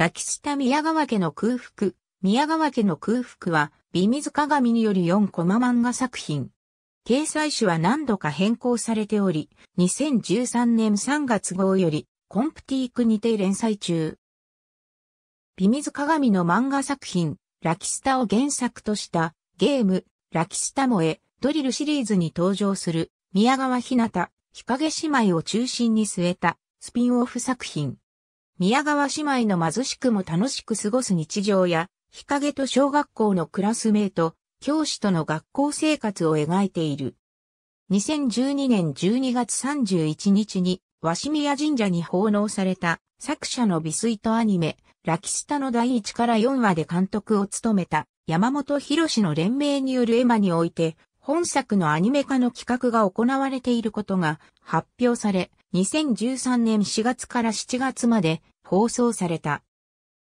ラキスタ宮川家の空腹、宮川家の空腹は、美水鏡による4コマ漫画作品。掲載誌は何度か変更されており、2013年3月号より、コンプティークにて連載中。美水鏡の漫画作品、ラキスタを原作とした、ゲーム、ラキスタ萌え、ドリルシリーズに登場する、宮川ひなた、日陰姉妹を中心に据えた、スピンオフ作品。宮川姉妹の貧しくも楽しく過ごす日常や、日陰と小学校のクラスメイト、教師との学校生活を描いている。2012年12月31日に、鷲宮神社に奉納された作者の美水とアニメ、ラキスタの第1から4話で監督を務めた山本博士の連名による絵馬において、本作のアニメ化の企画が行われていることが発表され、2013年4月から7月まで放送された。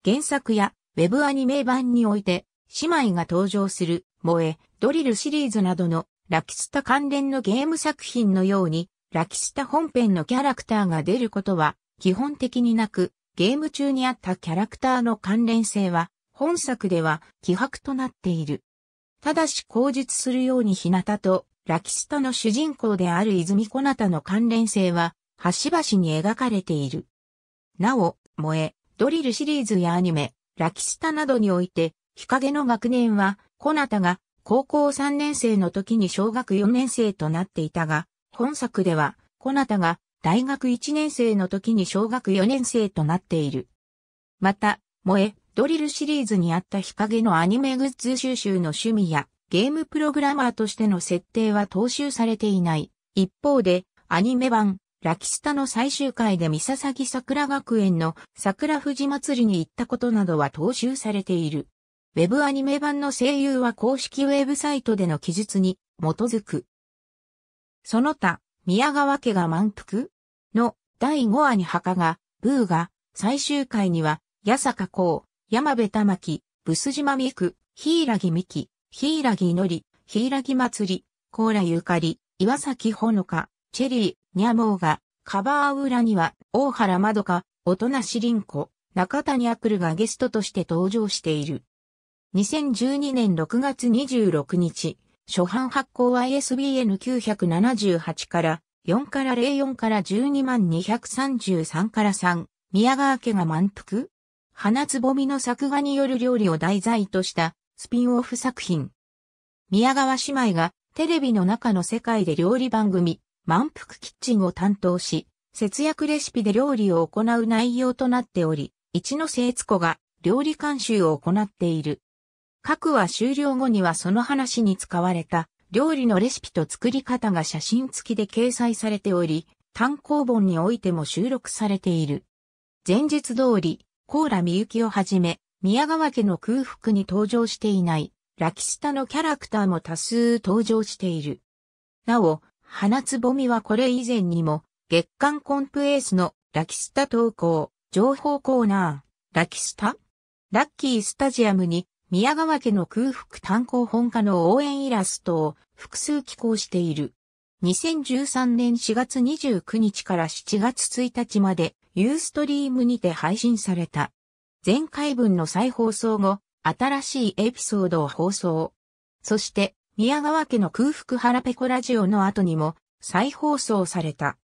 原作やウェブアニメ版において、姉妹が登場する、萌え、ドリルシリーズなどのラキスタ関連のゲーム作品のように、ラキスタ本編のキャラクターが出ることは基本的になく、ゲーム中にあったキャラクターの関連性は、本作では希薄となっている。ただし口述するように日向とラキスタの主人公である泉小なたの関連性は端々に描かれている。なお、萌え、ドリルシリーズやアニメ、ラキスタなどにおいて、日陰の学年は、コナタが高校3年生の時に小学4年生となっていたが、本作では、コナタが大学1年生の時に小学4年生となっている。また、萌え、ドリルシリーズにあった日陰のアニメグッズ収集の趣味やゲームプログラマーとしての設定は踏襲されていない。一方で、アニメ版、ラキスタの最終回で三サギ桜学園の桜富士祭りに行ったことなどは踏襲されている。ウェブアニメ版の声優は公式ウェブサイトでの記述に基づく。その他、宮川家が満腹の第5話に墓が、ブーが、最終回には、八坂幸、山部玉木、ブス島美久、柊美希、柊祈り、柊祭り、甲羅ゆかり、岩崎ほのか、チェリー、ニャモーが、カバー裏には、大原まどか、しりんこ、中谷アクルがゲストとして登場している。2012年6月26日、初版発行 ISBN 978から4から04から12万233から3、宮川家が満腹花つぼみの作画による料理を題材としたスピンオフ作品。宮川姉妹がテレビの中の世界で料理番組、満腹キッチンを担当し、節約レシピで料理を行う内容となっており、一ノ瀬悦子が料理監修を行っている。各話終了後にはその話に使われた料理のレシピと作り方が写真付きで掲載されており、単行本においても収録されている。前述通り、コーラみゆきをはじめ、宮川家の空腹に登場していない、ラキスタのキャラクターも多数登場している。なお、花つぼみはこれ以前にも、月刊コンプエースのラキスタ投稿、情報コーナー、ラキスタラッキースタジアムに、宮川家の空腹炭鉱本家の応援イラストを複数寄稿している。2013年4月29日から7月1日まで、ユーストリームにて配信された。前回分の再放送後、新しいエピソードを放送。そして、宮川家の空腹腹ペコラジオの後にも再放送された。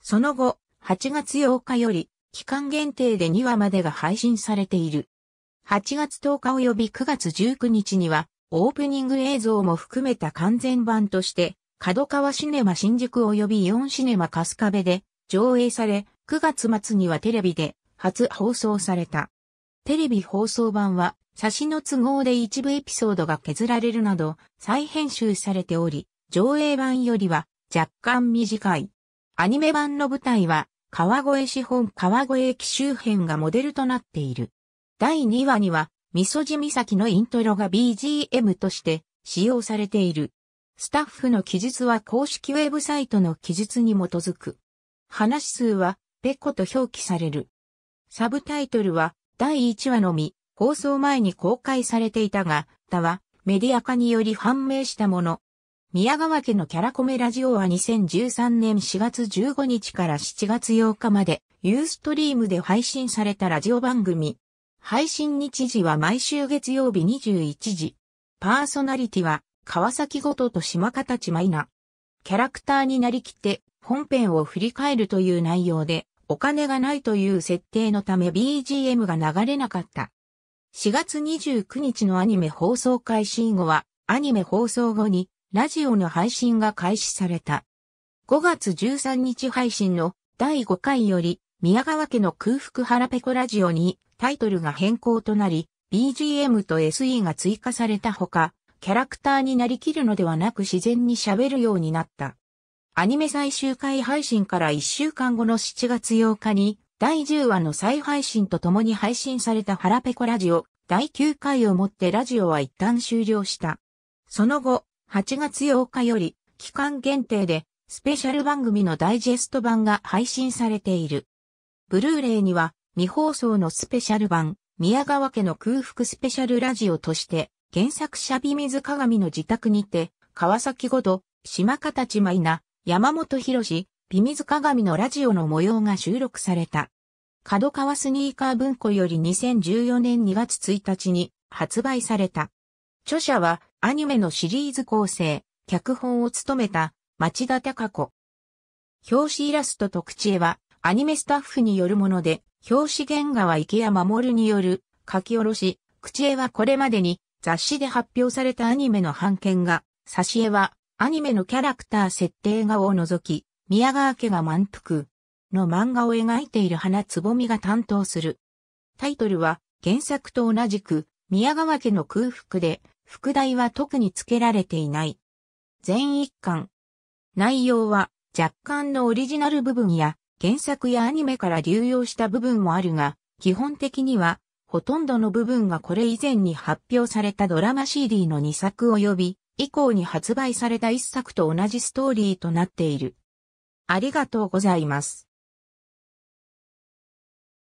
その後、8月8日より期間限定で2話までが配信されている。8月10日及び9月19日にはオープニング映像も含めた完全版として角川シネマ新宿及び4シネマカスカベで上映され9月末にはテレビで初放送された。テレビ放送版は写真の都合で一部エピソードが削られるなど再編集されており、上映版よりは若干短い。アニメ版の舞台は川越資本川越駅周辺がモデルとなっている。第2話には、みそじ岬のイントロが BGM として使用されている。スタッフの記述は公式ウェブサイトの記述に基づく。話数は、ペコと表記される。サブタイトルは、第1話のみ、放送前に公開されていたが、他はメディア化により判明したもの。宮川家のキャラコメラジオは2013年4月15日から7月8日まで、ユーストリームで配信されたラジオ番組。配信日時は毎週月曜日21時。パーソナリティは、川崎ごとと島形イナ。キャラクターになりきって、本編を振り返るという内容で、お金がないという設定のため BGM が流れなかった。4月29日のアニメ放送開始以後は、アニメ放送後に、ラジオの配信が開始された。5月13日配信の第5回より、宮川家の空腹腹ペコラジオにタイトルが変更となり、BGM と SE が追加されたほか、キャラクターになりきるのではなく自然に喋るようになった。アニメ最終回配信から1週間後の7月8日に、第10話の再配信とともに配信された腹ペコラジオ、第9回をもってラジオは一旦終了した。その後、8月8日より、期間限定で、スペシャル番組のダイジェスト版が配信されている。ブルーレイには、未放送のスペシャル版、宮川家の空腹スペシャルラジオとして、原作者美水鏡の自宅にて、川崎ごと、島形マイナ、な、山本博士、ビミズ鏡のラジオの模様が収録された。角川スニーカー文庫より2014年2月1日に発売された。著者はアニメのシリーズ構成、脚本を務めた町田隆子。表紙イラスト特口絵はアニメスタッフによるもので、表紙原画は池谷守による書き下ろし、口絵はこれまでに雑誌で発表されたアニメの版権が、挿絵はアニメのキャラクター設定画を除き、宮川家が満腹の漫画を描いている花つぼみが担当する。タイトルは原作と同じく宮川家の空腹で副題は特に付けられていない。全一巻。内容は若干のオリジナル部分や原作やアニメから流用した部分もあるが、基本的にはほとんどの部分がこれ以前に発表されたドラマ CD の2作及び以降に発売された1作と同じストーリーとなっている。ありがとうございます。